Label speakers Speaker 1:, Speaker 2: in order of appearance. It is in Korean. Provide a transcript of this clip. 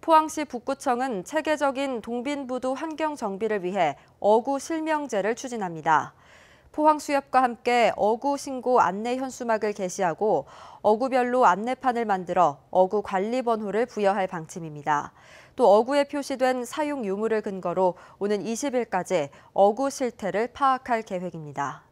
Speaker 1: 포항시 북구청은 체계적인 동빈부두 환경 정비를 위해 어구 실명제를 추진합니다. 포항수협과 함께 어구 신고 안내 현수막을 게시하고 어구별로 안내판을 만들어 어구 관리 번호를 부여할 방침입니다. 또 어구에 표시된 사용 유무를 근거로 오는 20일까지 어구 실태를 파악할 계획입니다.